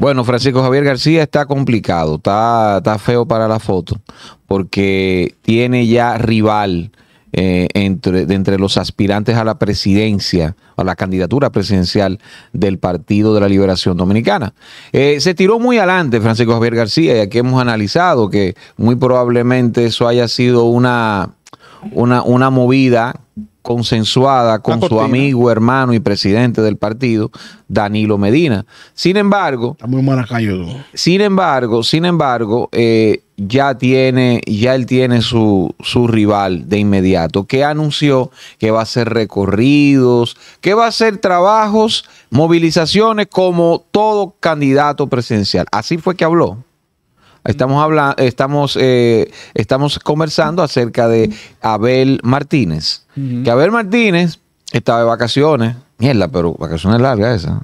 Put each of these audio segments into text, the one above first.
Bueno, Francisco Javier García está complicado, está, feo para la foto, porque tiene ya rival eh, entre, de entre los aspirantes a la presidencia, a la candidatura presidencial del Partido de la Liberación Dominicana. Eh, se tiró muy adelante Francisco Javier García, y aquí hemos analizado que muy probablemente eso haya sido una, una movida consensuada con su amigo, hermano y presidente del partido, Danilo Medina. Sin embargo, sin embargo, sin embargo, eh, ya tiene, ya él tiene su, su rival de inmediato, que anunció que va a hacer recorridos, que va a hacer trabajos, movilizaciones como todo candidato presidencial. Así fue que habló. Estamos hablando, estamos, eh, estamos conversando acerca de Abel Martínez. Que Abel Martínez estaba de vacaciones. Mierda, pero vacaciones largas esa.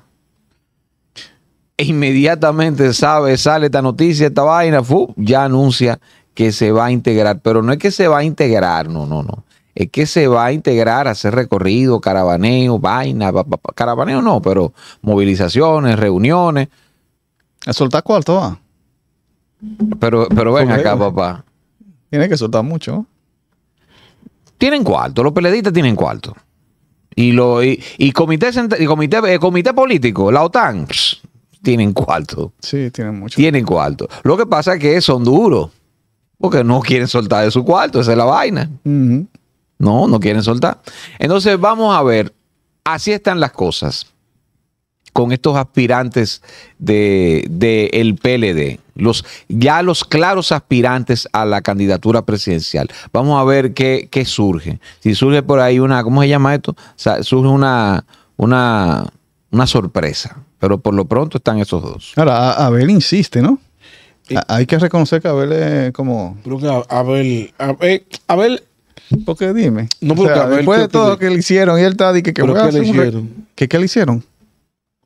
E inmediatamente sabe, sale esta noticia, esta vaina, fu, ya anuncia que se va a integrar. Pero no es que se va a integrar, no, no, no. Es que se va a integrar, a hacer recorrido, carabaneo, vaina, Carabaneo caravaneo no, pero movilizaciones, reuniones. A soltar cuarto, va. Pero, pero ven acá, papá. Tiene que soltar mucho. Tienen cuarto, los peledistas tienen cuarto. Y, lo, y, comité, comité, eh, comité político, la OTAN, tienen cuarto. Sí, tienen mucho. Tienen cuarto. Lo que pasa es que son duros. Porque no quieren soltar de su cuarto, esa es la vaina. No, no quieren soltar. Entonces vamos a ver, así están las cosas con estos aspirantes del de, PLD los, ya los claros aspirantes a la candidatura presidencial. Vamos a ver qué, qué surge. Si surge por ahí una, ¿cómo se llama esto? surge una, una, una sorpresa. Pero por lo pronto están esos dos. Ahora, Abel insiste, ¿no? Hay que reconocer que Abel es como. Abel, Abel, porque dime. No, porque después de todo lo que le hicieron, y él está que, que, le hicieron? Un... le hicieron?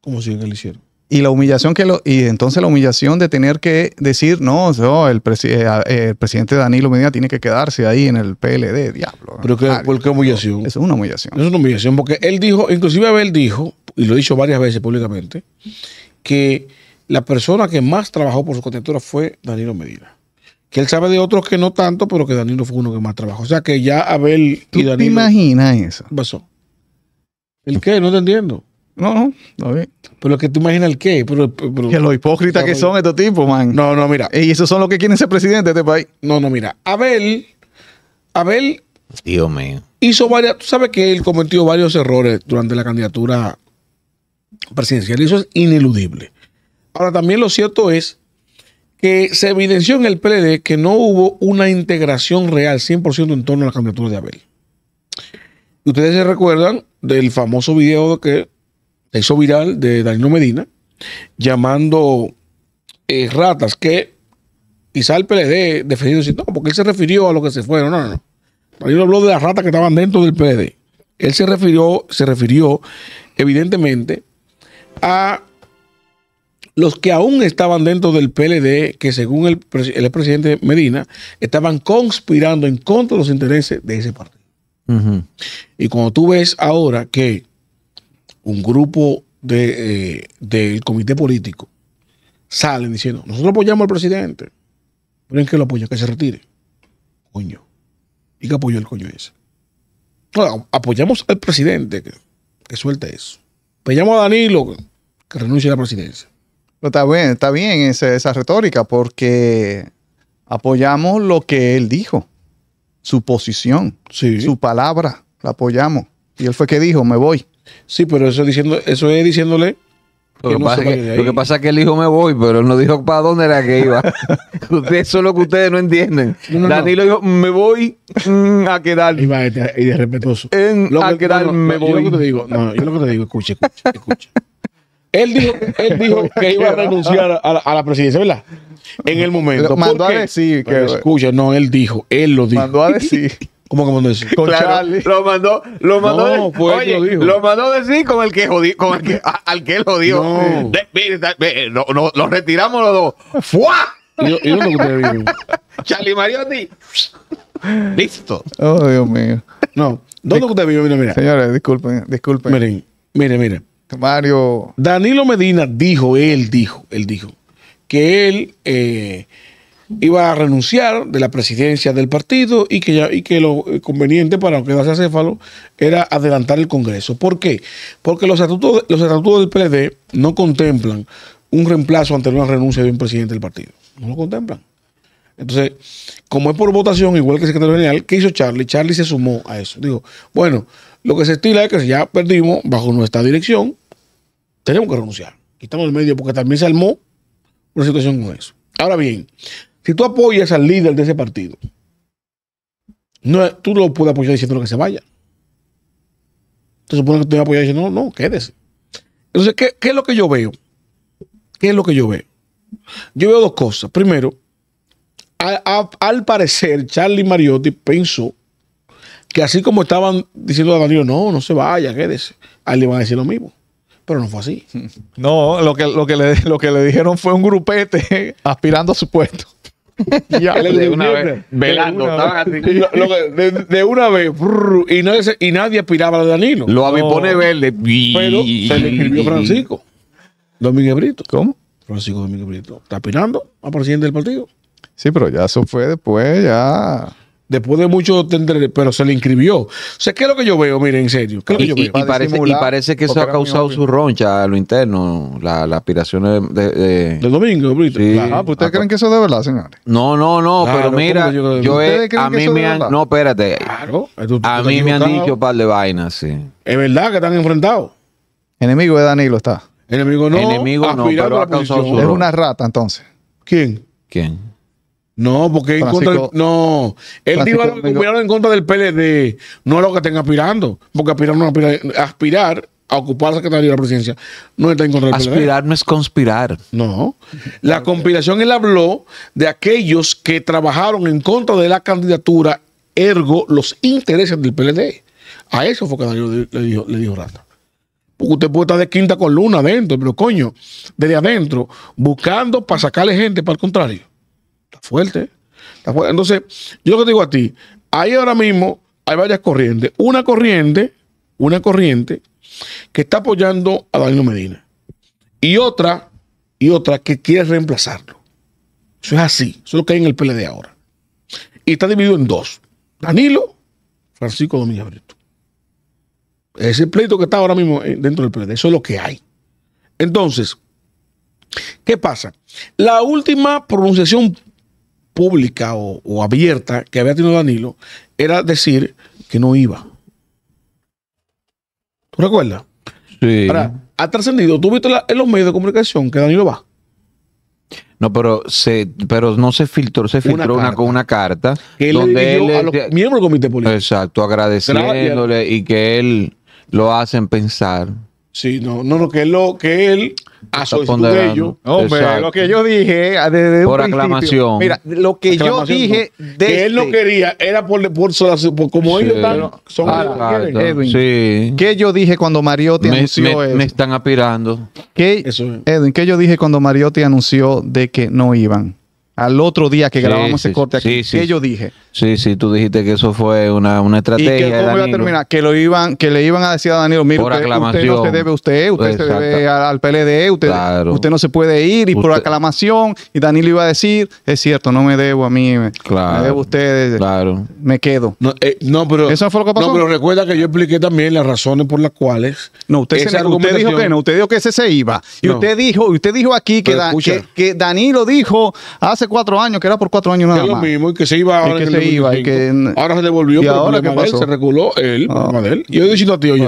¿Cómo si que le hicieron? Y la humillación que y entonces la humillación de tener que decir, no, eh, eh, el, presidente Danilo Medina tiene que quedarse ahí en el PLD, diablo. Pero ¿por qué humillación? Es una humillación. Es una humillación, porque él dijo, inclusive Abel dijo, y lo hizo dicho varias veces públicamente, que la persona que más trabajó por su candidatura fue Danilo Medina. Que él sabe de otros que no tanto, pero que Danilo fue uno que más trabajó. O sea que ya Abel ¿Tú ¿Te imaginas eso? Pasó. ¿El qué? No te entiendo. No, no, no. bien. Pero que tú imaginas el qué. Pero, que los hipócritas que son estos tipos, man. No, no, mira. Y esos son los que quieren ser presidente de este país. No, no, mira. Abel, Abel. Dios mío. Hizo varias. Tú sabes que él cometió varios errores durante la candidatura presidencial. Y eso es ineludible. Ahora, también lo cierto es que se evidenció en el PLD que no hubo una integración real 100% en torno a la candidatura de Abel. Ustedes se recuerdan del famoso video que se hizo viral de Danilo Medina, llamando eh, ratas que quizá el PLD defendiendo decir, no, porque él se refirió a lo que se fueron. No, no, no. Danilo habló de las ratas que estaban dentro del PLD. Él se refirió, se refirió evidentemente a los que aún estaban dentro del PLD, que según el, el Medina, estaban conspirando en contra de los intereses de ese partido. Y cuando tú ves ahora que un grupo de, eh, del comité político salen diciendo, nosotros apoyamos al presidente, pero ¿en qué lo apoya? Que se retire. Coño. ¿Y qué apoyó el coño ese? apoyamos al presidente que, que suelte eso. Apoyamos a Danilo que, renuncie a la presidencia. está bien, está bien esa, retórica porque apoyamos lo que él dijo, su posición, su palabra, la apoyamos. Y él fue que dijo, me voy. Sí, pero eso, diciendo, eso es diciéndole lo que, pasa lo que, es que él dijo me voy, pero él no dijo para dónde era que iba. eso es lo que ustedes no entienden. No, no, Danilo dijo, me voy mm, a quedar. Iba a estar En, lo que, a quedar me voy. Yo lo que te digo, no, yo lo que te digo, escucha, escucha, Él dijo, él dijo que iba a renunciar a la, presidencia, ¿verdad? En el momento. Mandó a decir que. Escucha, no, él dijo, él lo dijo. Mandó a decir. ¿Cómo que mandó eso? Lo mandó, lo mandó. No, lo, mandó decir con el que jodió, con el que, al que él jodió. No. Eh, mire, no, lo retiramos los dos. ¡Fua! Yo, yo no lo Charlie Mariotti. Listo. Oh, Dios mío. No. ¿Dónde usted vive? Mira, mira. Señores, disculpen, disculpen. Miren, miren, miren. Mario. Danilo Medina dijo, él dijo, él dijo, que él eh, iba a renunciar de la presidencia del partido y que, ya, y que lo eh, conveniente para quedarse Céfalo era adelantar el Congreso. ¿Por qué? Porque los estatutos, los estatutos del PLD no contemplan un reemplazo ante una renuncia de un presidente del partido. No lo contemplan. Entonces, como es por votación, igual que el secretario general, ¿qué hizo Charlie? Charlie se sumó a eso. Digo, bueno, lo que se estila es que ya perdimos bajo nuestra dirección, tenemos que renunciar. Quitamos el medio porque también se armó una situación con eso. Ahora bien, si tú apoyas al líder de ese partido, no, tú no lo puedes apoyar diciendo que se vaya. Entonces supone que tú vas a apoyar diciendo, no, no, quédese. Entonces, ¿qué, es lo que yo veo? ¿Qué es lo que yo veo? Yo veo dos cosas. Primero, al parecer, Charlie Mariotti pensó que así como estaban diciendo a Danilo, no, no se vaya, quédese, ahí le van a decir lo mismo. Pero no fue así. No, lo que, lo que, le, lo que le dijeron fue un grupete aspirando a su puesto. Ya, de una vez, y, nadie, aspiraba a Danilo. Lo avipone oh. Verde, Pero se le escribió Francisco Domínguez Brito. ¿Cómo? Francisco Domínguez Brito. ¿Está aspirando a presidente del partido? Sí, pero ya eso fue después, ya. Después de mucho tender, pero se le inscribió. O sea, ¿qué es lo que yo veo? Mire, en serio. ¿qué es lo que y, veo? Y, parece, que eso ha causado su roncha a lo interno, las la aspiraciones de, de, domingo, Brito. Ah, pues ¿ustedes ah, creen que eso es de verdad, señores? No, no, no, pero mira, yo, he, a mí me han... No, espérate. a mí me han dicho un par de vainas, sí. Es verdad que están enfrentados. Enemigo de Danilo está. Enemigo no. Enemigo no, pero ha causado su Es una rata, entonces. ¿Quién? ¿Quién? No, porque en contra no. Él dijo que en contra del PLD, no lo que estén aspirando, porque aspirar no aspirar, aspirar a ocupar la Secretaría de la Presidencia no está en contra del PLD. Aspirar no es conspirar. No. La conspiración él habló de aquellos que trabajaron en contra de la candidatura, ergo los intereses del PLD. A eso fue que le, le dijo, le dijo Porque usted puede estar de quinta columna adentro, pero coño, desde adentro, buscando para sacarle gente, para el contrario fuerte. Entonces, yo te digo a ti, ahí ahora mismo hay varias corrientes. Una corriente, una corriente que está apoyando a Danilo Medina. Y otra, y otra que quiere reemplazarlo. Eso es así. Eso es lo que hay en el PLD ahora. Y está dividido en dos. Danilo, Francisco Domínguez Brito. Ese pleito que está ahora mismo eh, dentro del PLD. Eso es lo que hay. Entonces, ¿qué pasa? La última pronunciación pública o, abierta que había tenido Danilo era decir que no iba. ¿Tú recuerdas? Sí. Ahora, ha trascendido. ¿Tú viste en los medios de comunicación que Danilo va? No, pero pero no se filtró, se filtró con una, carta que él donde él, a los miembros del comité político. Exacto, agradeciéndole y que él lo hacen pensar. Sí, no, no, lo que lo, que él a su Grello. Hombre, lo que yo dije ah, Por aclamación. Mira, lo que yo dije desde... Que él no este- quería, era por, por, como ellos están... Son ah, Edwin, sí. ¿qué yo dije cuando Mariotti me, anunció me, me están apirando. ¿Qué, Eso es. Edwin, ¿qué yo dije cuando Mariotti anunció de que no iban? al otro día que grabamos ese corte aquí, que yo dije. Sí, sí, tú dijiste que eso fue una, estrategia. que, cómo iba a terminar? Que, lo iban, que le iban a decir a Danilo, mire, usted, usted, se debe a usted, usted se debe al, PLD, usted, usted no se puede ir, y por aclamación, y Danilo iba a decir, es cierto, no me debo a mí, me, debo a ustedes, claro. me quedo. No, eh, pero, ¿Eso fue lo que pasó? No, pero recuerda que yo expliqué también las razones por las cuales... No, usted, se, usted dijo que no, usted dijo que ese se iba. Y usted dijo usted dijo aquí que, que, que Danilo dijo hace cuatro años, que era por cuatro años nada más. mismo, y que se iba ahora. se Ahora se devolvió ¿Y ahora qué pasó? se reculó él, Y ah. yo diciendo a ti, oye,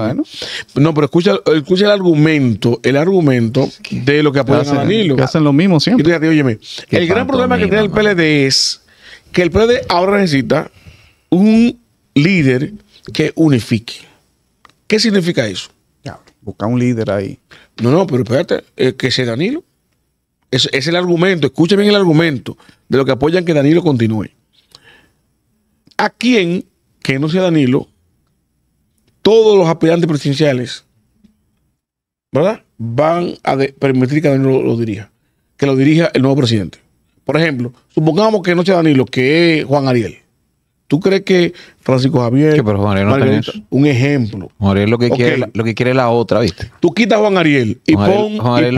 no, pero escucha, escucha el argumento, el argumento de lo que apoyan a Danilo. Que hacen lo mismo siempre. Y oye, el gran problema que tiene el PLD es que el PLD ahora necesita un líder que unifique. ¿Qué significa eso? buscar un líder ahí. No, no, pero espérate, eh, que sea Danilo. Es, es el argumento, escuchen bien el argumento de lo que apoyan que Danilo continúe. ¿A quién, que no sea Danilo, todos los aspirantes presidenciales, ¿verdad? Van a permitir que Danilo lo dirija, que lo dirija el nuevo presidente. Por ejemplo, supongamos que no sea Danilo, que es Juan Ariel. ¿Tú crees que Francisco Javier, pero Juan Ariel no Margarita, un ejemplo? Juan Ariel lo que, quiere, lo que quiere la otra, ¿viste? Tú quitas a Juan Ariel y ponga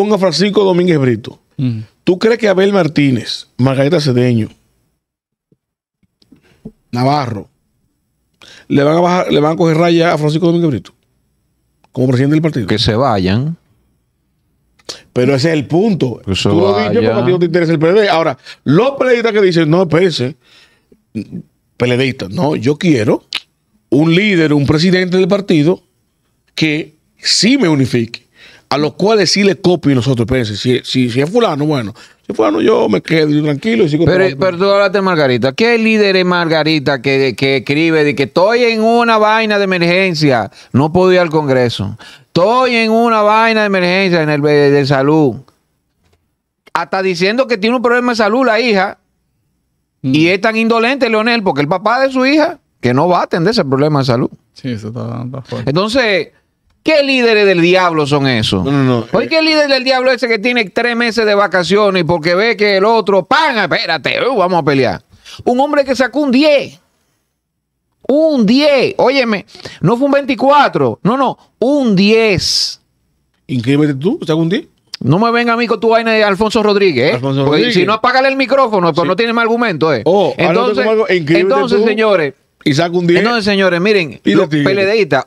eh. a Francisco Domínguez Brito. Mm. ¿Tú crees que Abel Martínez, Margarita Cedeño, Navarro, le van a bajar, le van a coger raya a Francisco Domínguez Brito como presidente del partido? Que se vayan. Pero ese es el punto. Tú dices no te interesa el PLD. Ahora, los PLDistas que dicen, no, pensé PLDistas, no, yo quiero un líder, un presidente del partido que sí me unifique. A los cuales sí le copio nosotros, espérense, si, es fulano, bueno, si fulano yo me quedo tranquilo y sigo Pero, pero tú hablaste Margarita. ¿Qué líder es Margarita que, que escribe de que estoy en una vaina de emergencia? No puedo ir al Congreso. Estoy en una vaina de emergencia en el eh, de salud. Hasta diciendo que tiene un problema de salud la hija. Y mm. es tan indolente Leonel porque el papá de su hija que no va a atender ese problema de salud. Sí, eso está, Entonces, ¿qué líderes del diablo son esos? No, ¿qué líder del diablo ese que tiene tres meses de vacaciones porque ve que el otro, pan, espérate, uh, vamos a pelear? Un hombre que sacó un 10 un 10. Óyeme, no fue un 24. No, no, un 10. Increíble tú, saca un 10. No me venga a mí con tu vaina de Alfonso Rodríguez, ¿eh? Porque si no apágale el micrófono, pues no tiene más argumento, ¿eh? Oh, entonces, entonces señores. Y saca un 10. Entonces, señores, miren, y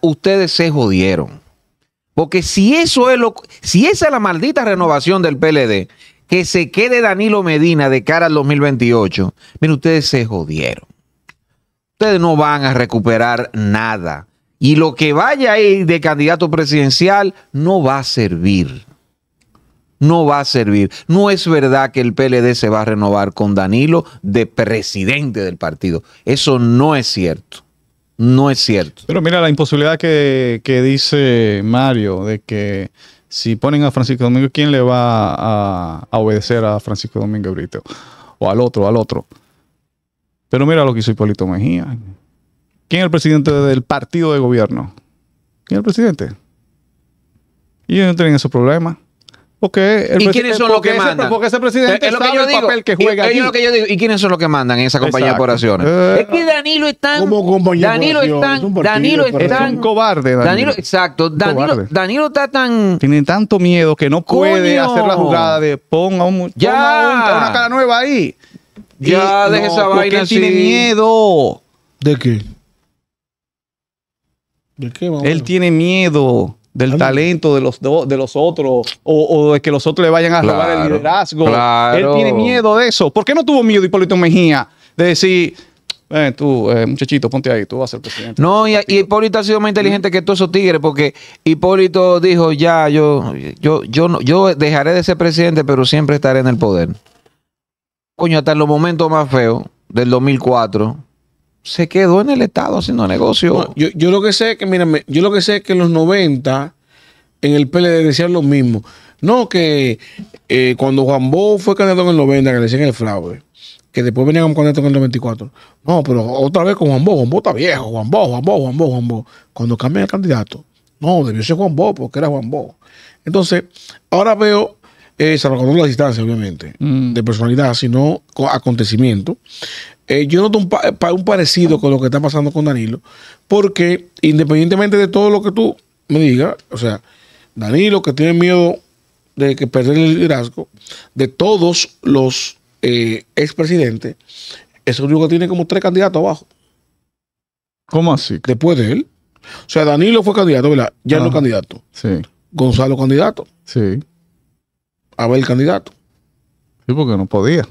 ustedes se jodieron. Porque si eso es lo si esa es la maldita renovación del PLD, que se quede Danilo Medina de cara al 2028, miren, ustedes se jodieron ustedes no van a recuperar nada. Y lo que vaya ahí de candidato presidencial no va a servir. No va a servir. No es verdad que el PLD se va a renovar con Danilo de presidente del partido. Eso no es cierto. No es cierto. Pero mira la imposibilidad que, dice Mario de que si ponen a Francisco Domingo, ¿quién le va a, a obedecer a Francisco Domingo Brito? O al otro, al otro. Pero mira lo que hizo Hipólito Mejía. ¿Quién es el presidente del partido de gobierno? ¿Quién es el presidente? Y ellos no tienen esos problemas. Porque ¿Y quiénes son los que ese, mandan? Porque ese presidente es lo el digo, papel que juega y, lo que yo digo. ¿Y quiénes son los que mandan en esa compañía de operaciones? Eh, es que Danilo está Danilo como es Danilo está es un cobarde. Danilo, exacto. Danilo, Danilo está tan tiene tanto miedo que no puede hacer la jugada de pon a un, ya. una cara nueva ahí. Ya, eh, esa vaina tiene miedo? ¿De qué? ¿De qué, Él tiene miedo del talento de los, de los otros o, de que los otros le vayan a robar el liderazgo. Él tiene miedo de eso. ¿Por qué no tuvo miedo Hipólito Mejía de decir, eh, tú, eh, muchachito, ponte ahí, tú vas a ser presidente? No, y, Hipólito ha sido más inteligente que todos esos tigres porque Hipólito dijo, ya, yo, yo, yo, yo dejaré de ser presidente, pero siempre estaré en el poder coño, hasta en los momentos más feos del 2004, se quedó en el Estado haciendo negocio. yo, lo que sé es que, mírame, yo lo que sé que en los 90, en el PLD decían lo mismo. No, que eh, cuando Juan Bo fue candidato en el 90, que le decían el fraude, que después venían con en el 94. No, pero otra vez con Juan Bo, Juan Bo está viejo, Juan Bo, Juan Bo, Juan Bo, Juan Bo. Cuando cambia el candidato, no, debió ser Juan Bo, porque era Juan Bo. Entonces, ahora veo eh, la distancia, obviamente, mm. de personalidad, sino acontecimiento. Eh, yo noto eh, un, parecido con lo que está pasando con Danilo, porque independientemente de todo lo que tú me digas, o sea, Danilo que tiene miedo de que perder el liderazgo, de todos los eh, expresidentes, es el único que tiene como tres candidatos abajo. ¿Cómo así? Después de él. O sea, Danilo fue candidato, ¿verdad? Ya no candidato. Sí. Gonzalo candidato. Sí a ver el candidato. Sí, porque no podía.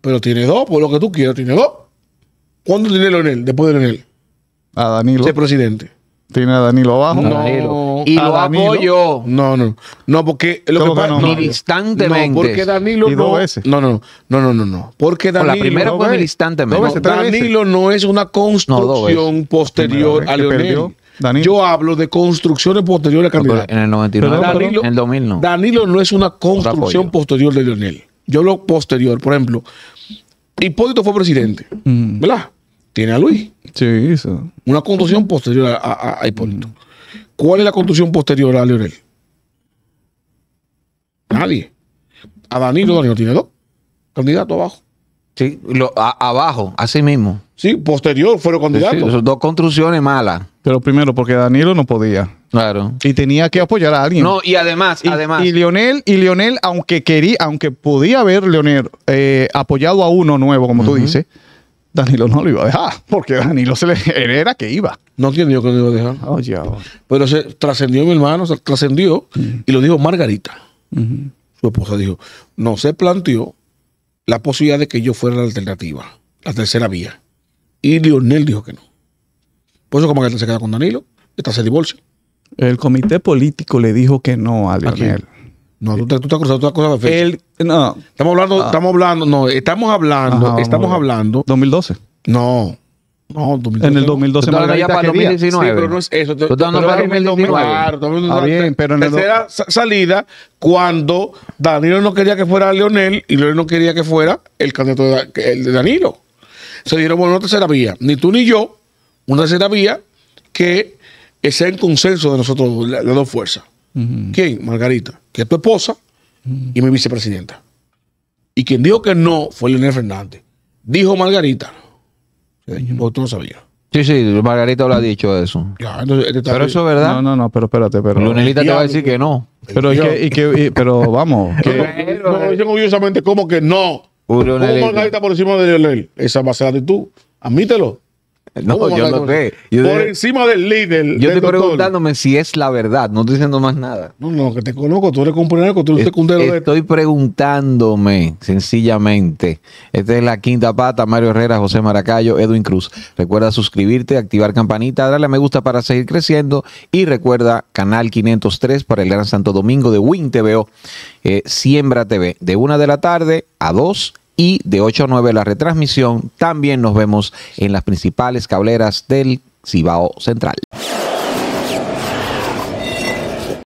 Pero tiene dos, por lo que tú quieras, tiene dos. ¿Cuándo tiene Leonel? Después de Leonel. A Danilo. Ese presidente. Tiene a Danilo abajo. No. Y lo apoyo. No, no. No, porque lo que, pasa no, no, No, porque Danilo no. No, no, no, no, no, no. Porque Danilo. la primera fue Danilo no es una construcción posterior a Leonel. Yo hablo de construcciones posteriores a candidato. En el 99, Danilo, en el 2000 no. Danilo no es una construcción posterior de Leonel. Yo lo posterior, por ejemplo, Hipólito fue presidente, mm. ¿verdad? Tiene a Luis. Sí, eso. Una construcción posterior a, Hipólito. Mm. ¿Cuál es la construcción posterior a Leonel? Nadie. A Danilo, Danilo tiene dos candidatos abajo. Sí, lo, a, abajo, así mismo. Sí, posterior fueron candidatos. dos construcciones malas. Pero primero, porque Danilo no podía. Claro. Y tenía que apoyar a alguien. No, y además, además. Y Lionel, y Lionel, aunque quería, aunque podía haber Leonel eh, apoyado a uno nuevo, como tú dices, Danilo no lo iba a dejar, porque Danilo se le, era que iba. No entendió que lo iba a dejar. Pero se trascendió mi hermano, se trascendió y lo dijo Margarita. Su esposa dijo, no se planteó la posibilidad de que yo fuera la alternativa, la tercera vía. Y Lionel dijo que no. Por eso como que se queda con Danilo, está se divorcio. El comité político le dijo que no a Lionel. no, tú, te has cosas de No. Estamos hablando, ah. estamos hablando, no, estamos hablando, estamos hablando. 2012. No, en el 2012 Margarita 2019. Sí, pero no es eso. Tú estás hablando para 2019. Claro, bien, pero en tercera salida cuando Danilo no quería que fuera Leonel y Leonel no quería que fuera el candidato de, Danilo. Se dieron bueno, una tercera vía, ni tú ni yo, una tercera vía que sea en consenso de nosotros, las dos fuerzas. ¿Quién? Margarita, que es tu esposa y mi vicepresidenta. Y quien dijo que no fue Leonel Fernández. Dijo Margarita yo no sabía. Sí, sí, Margarita lo ha dicho eso. Ya, entonces, este pero eso es verdad. No, no, no, pero espérate, pero. Lunelita te va a decir que no. Pero, y que y, pero vamos. que, no, no, dicen orgullosamente como que no. ¿Cómo Margarita por encima de Leonel. Esa va a ser la actitud. Admítelo. No, yo no sé. por encima del líder. Yo estoy preguntándome si es la verdad, no estoy diciendo más nada. No, no, que te conozco, tú eres compañero, tú eres Estoy, estoy preguntándome, sencillamente. Esta es la quinta pata, Mario Herrera, José Maracayo, Edwin Cruz. Recuerda suscribirte, activar campanita, darle a me gusta para seguir creciendo y recuerda Canal 503 para el Gran Santo Domingo de Win TVO, eh, Siembra TV, de una de la tarde a dos y de 8 a 9 la retransmisión. También nos vemos en las principales cableras del Cibao Central.